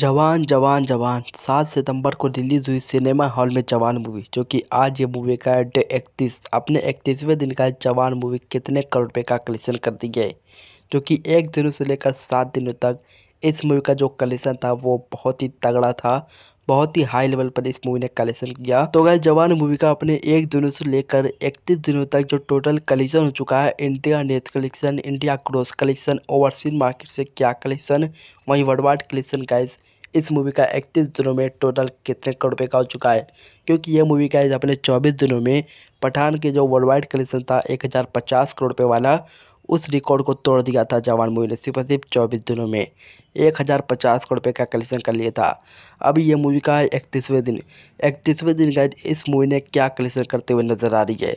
जवान जवान जवान सात सितंबर को रिलीज़ हुई सिनेमा हॉल में जवान मूवी जो कि आज ये मूवी का है डे इकतीस अपने इकतीसवें दिन का जवान मूवी कितने करोड़ रुपये का कलेक्शन कर दिया है जो कि एक दिनों से लेकर सात दिनों तक इस मूवी का जो कलेक्शन था वो बहुत ही तगड़ा था बहुत ही हाई लेवल पर इस मूवी ने कलेक्शन किया तो गैस जवान मूवी का अपने एक दिनों से लेकर इकतीस दिनों तक जो टोटल कलेक्शन हो चुका है India net collection India cross collection overseas market से क्या कलेक्शन वहीं वर्ल्ड वाइड कलेक्शन का इस मूवी का 31 दिनों में टोटल कितने करोड़ रुपये का हो चुका है क्योंकि यह मूवी का अपने 24 दिनों में पठान के जो वर्ल्ड वाइड कलेक्शन था 1050 करोड़ रुपये वाला उस रिकॉर्ड को तोड़ दिया था जवान मूवी ने सिर्फ सिर्फ चौबीस दिनों में एक हज़ार पचास करोड़ रुपये का कलेक्शन कर लिया था अब ये मूवी का है इकतीसवें दिन इकतीसवें दिन गए इस मूवी ने क्या कलेक्शन करते हुए नजर आ रही है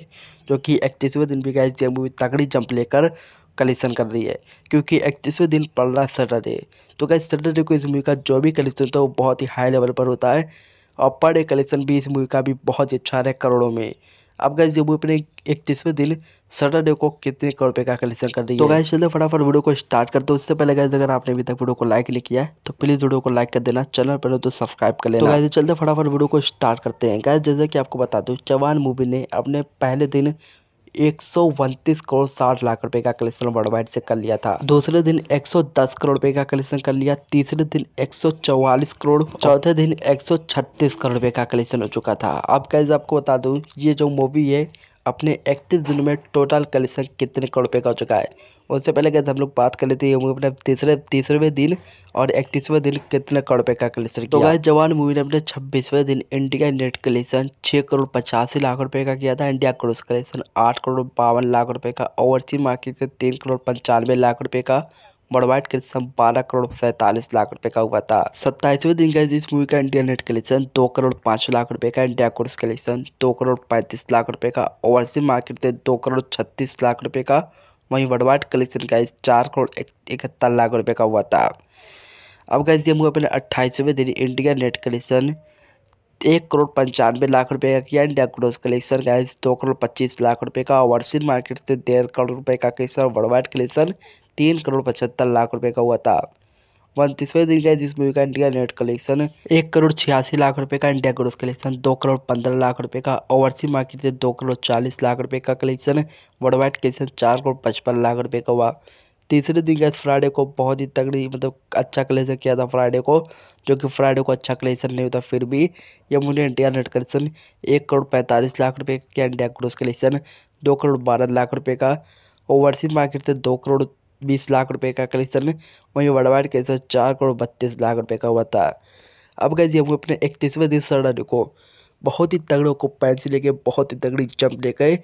जो कि इकतीसवें दिन भी गए ये मूवी तगड़ी जंप लेकर कलेक्शन कर रही है क्योंकि इकतीसवें दिन पड़ रहा है सैटरडे तो गाइज सैटरडे को इस मूवी का जो भी कलेक्शन होता है वो बहुत ही हाई लेवल पर होता है और पर डे कलेक्शन भी इस मूवी का भी बहुत ही अच्छा है करोड़ों में अब गए जब मूवी अपने इकतीसवें दिन सैटरडे को कितने करोड़ रुपये का कलेक्शन कर दी तो गाइज चलते फटाफट वीडियो को स्टार्ट करते हैं उससे पहले गए अगर आपने अभी तक वीडियो को लाइक नहीं किया है तो प्लीज वीडियो को लाइक कर देना चैनल पर तो सब्सक्राइब कर लेना तो चलते फटाफट वीडियो को स्टार्ट करते हैं गाइज जैसे कि आपको बता दूँ चवान मूवी ने अपने पहले दिन एक सौ करोड़ साठ लाख रुपए का कलेक्शन वर्ल्ड वाइड से कर लिया था दूसरे दिन एक सौ दस करोड़ रुपए का कलेक्शन कर लिया तीसरे दिन एक सौ करोड़ चौथे दिन एक सौ छत्तीस करोड़ रुपए का कलेक्शन हो चुका था अब कैसे आपको बता दूं ये जो मूवी है अपने इकतीस दिनों में टोटल कलेक्शन कितने करोड़ रुपये का हो चुका है उससे पहले गए हम लोग बात कर लेते हैं अपने तीसरे तीसरवें दिन और इकतीसवें दिन कितने करोड़ रुपये का कलेक्शन तो गाय जवान मूवी ने अपने छब्बीसवें दिन इंडिया नेट कलेक्शन छः करोड़ पचासी लाख रुपये का किया था इंडिया क्रोस कलेक्शन आठ करोड़ बावन लाख रुपये का ओवरसी मार्केट से तीन करोड़ पंचानवे लाख रुपये का वर्ल्ड के कलेक्शन बारह करोड़ सैंतालीस लाख रुपए का हुआ था सत्ताईसवें दिन गए इस मूवी का इंडिया नेट कलेक्शन दो करोड़ पाँच लाख रुपए का इंडिया कोर्स कलेक्शन दो करोड़ पैंतीस लाख रुपए का ओवरसी मार्केट से दो करोड़ छत्तीस लाख रुपए का वहीं वर्ल्ड कलेक्शन का चार करोड़ इकहत्तर लाख रुपये का हुआ था अब गए ये मूवी अपने अट्ठाईसवें दिन इंडिया नेट कलेक्शन एक करोड़ पंचानवे लाख रुपए का किया इंडिया ग्रोस कलेक्शन का दो करोड़ पच्चीस लाख रुपए का ओवरसीज मार्केट से डेढ़ करोड़ रुपए का कलेक्शन वर्ल्ड वाइड कलेक्शन तीन करोड़ पचहत्तर लाख रुपए का हुआ था उनतीसवें दिन गए जिस मूवी का इंडिया नेट कलेक्शन एक करोड़ छियासी लाख रुपए का इंडिया ग्रोस कलेक्शन दो करोड़ पंद्रह लाख रुपए का ओवरसी मार्केट से दो करोड़ चालीस लाख रुपए का कलेक्शन वर्ल्ड वाइड कलेक्शन चार करोड़ पचपन लाख रुपए का हुआ तीसरे दिन गैस फ्राइडे को बहुत ही तगड़ी मतलब अच्छा कलेक्शन किया था फ्राइडे को जो कि फ्राइडे को अच्छा कलेक्शन नहीं होता फिर भी ये इंडिया नेट कलेक्शन एक करोड़ पैंतालीस लाख रुपये का इंडिया क्रोस कलेक्शन दो करोड़ बारह लाख रुपये का ओवरसीज मार्केट से दो करोड़ बीस लाख रुपए का कलेक्शन वहीं वर्ल्ड वाइड कलेक्शन चार करोड़ बत्तीस लाख रुपये का हुआ था अब गए हम अपने इकतीसवें दिन सर्डर को बहुत ही तगड़ों को पैन से लेके बहुत ही तगड़ी जंप ले गए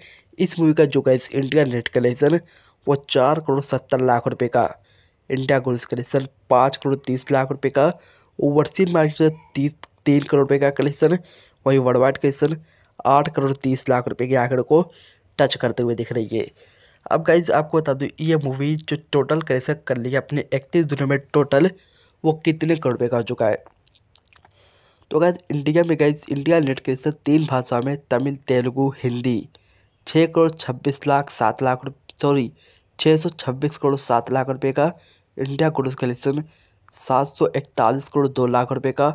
इस मूवी का जो गाइस इंडिया नेट कलेक्शन वो चार करोड़ सत्तर लाख रुपए का इंडिया गोल्स कलेक्शन पाँच करोड़ तीस लाख रुपए का ओवरसीज मार्केट तीस तीन करोड़ रुपये का कलेक्शन वहीं वर्ल्ड वाइड कलेक्शन आठ करोड़ तीस लाख रुपये के आंकड़े को टच करते हुए दिख रही है अब गाइज आपको बता दूँ ये मूवी जो टोटल कलेक्शन कर लिया अपने इकतीस दिनों में टोटल वो कितने करोड़ रुपये का हो चुका है तो गैस इंडिया में गैस इंडिया नेट लिटरेचर तीन भाषाओं में तमिल तेलुगु हिंदी छः करोड़ छब्बीस लाख सात लाख सॉरी छः सौ छब्बीस करोड़ सात लाख रुपए का इंडिया ग्रोस कलेक्शन सात सौ इकतालीस करोड़ दो लाख रुपए का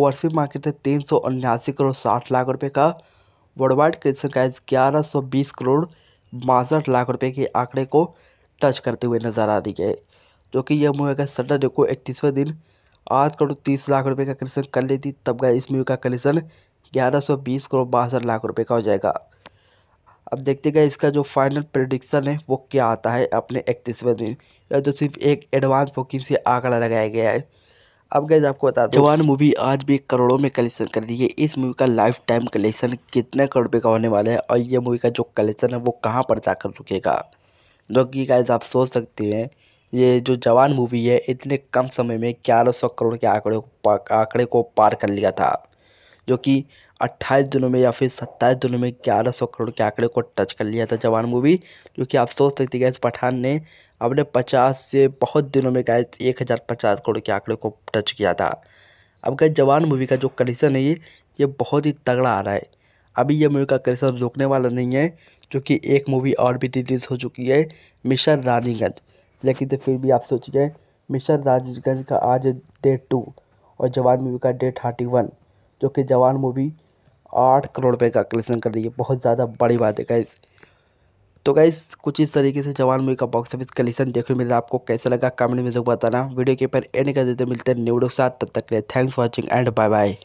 ओवरसीज मार्केट से तीन सौ उन्यासी करोड़ साठ लाख रुपए का वर्ल्ड वाइड कलेक्शन का ग्यारह सौ बीस करोड़ बासठ लाख रुपए के आंकड़े को टच करते हुए नज़र आ रही है जो कि यह मूवी का सटर देखो इकतीसवें दिन आठ करोड़ तीस लाख रुपए का कलेक्शन कर लेती तब गए इस मूवी का कलेक्शन ग्यारह सौ बीस करोड़ बासठ लाख रुपए का हो जाएगा अब देखते गए इसका जो फाइनल प्रडिक्शन है वो क्या आता है अपने इकतीसवें दिन या जो तो सिर्फ एक एडवांस बुकिंग से आंकड़ा लगाया गया है अब गैज आपको बता दो जवान मूवी आज भी करोड़ों में कलेक्शन कर दी है इस मूवी का लाइफ टाइम कलेक्शन कितने करोड़ रुपये का होने वाला है और ये मूवी का जो कलेक्शन है वो कहाँ पर जाकर रुकेगा जो कि गाइज आप सोच सकते हैं ये जो जवान मूवी है इतने कम समय में ग्यारह सौ करोड़ के आंकड़े आंकड़े को पार कर लिया था जो कि 28 दिनों में या फिर 27 दिनों में 1100 करोड़ के आंकड़े को टच कर लिया था जवान मूवी जो कि आप सोच सकते गैस पठान ने अपने 50 से बहुत दिनों में गए एक हज़ार पचास करोड़ के आंकड़े को टच किया था अब गए जवान मूवी का जो कलेक्शन है ये ये बहुत ही तगड़ा आ रहा है अभी ये मूवी का कलेक्शन रोकने वाला नहीं है क्योंकि एक मूवी और भी रिलीज हो चुकी है मिशन रानीगंज लेकिन तो फिर भी आप सोचिए मिशन राजगंज का आज डे टू और जवान मूवी का डे थर्टी वन जो कि जवान मूवी आठ करोड़ रुपये का कलेक्शन कर रही है बहुत ज़्यादा बड़ी बात है गाइज तो गाइज़ कुछ इस तरीके से जवान मूवी का बॉक्स ऑफिस कलेक्शन देखने मिल रहा है आपको कैसा लगा कमेंट में जरूर बताना वीडियो के पर एंड कर देते मिलते हैं न्यूडो के साथ तब तक के लिए thanks for watching and bye bye